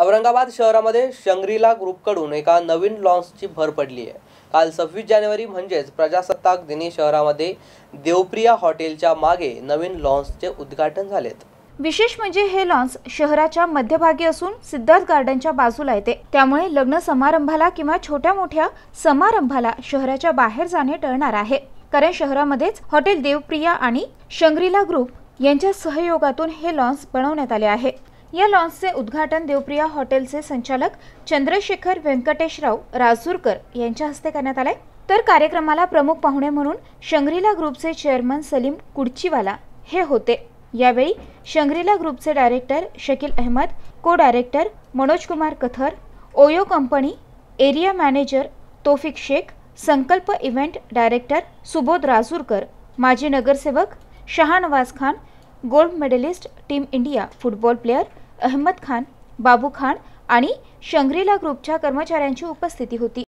औरंगाबाद शहरामध्ये शंग्रीला ग्रुपकडून एका नवीन लॉन्सची भर पडली आहे काल सव्वीस जानेवारी म्हणजेच प्रजासत्ताक दिनी शहरामध्ये देवप्रिया हॉटेलच्या मागे नवीन लॉन्सचे उद्घाटन झालेत विशेष म्हणजे हे लॉन्स शहराच्या मध्यभागी असून सिद्धार्थ गार्डनच्या बाजूला येते त्यामुळे लग्न समारंभाला किंवा छोट्या मोठ्या समारंभाला शहराच्या बाहेर जाणे टळणार आहे कारण शहरामध्येच हॉटेल देवप्रिया आणि शंग्रीला ग्रुप यांच्या सहयोगातून हे लॉन्स बनवण्यात आले आहे या लॉन्सचे उद्घाटन देवप्रिया हॉटेलचे संचालक चंद्रशेखर व्यंकटेशराव राजूरकर यांच्या हस्ते करण्यात आले तर कार्यक्रमाला प्रमुख पाहुणे म्हणून शंगरीला ग्रुपचे चेअरमन सलीम कुडचीवाला हे होते यावेळी शंगरीला ग्रुपचे director Shakeel Ahmed co-director Manoj Kumar Kathar OYO company area manager Tofiq Shaikh Sankalp event director Subodh Rajurkar माजी नगरसेवक Shahnawaz Khan gold medallist team India football player Ahmed Khan Babu Khan आणि शंग्रीला ग्रुपच्या कर्मचाऱ्यांची उपस्थिती होती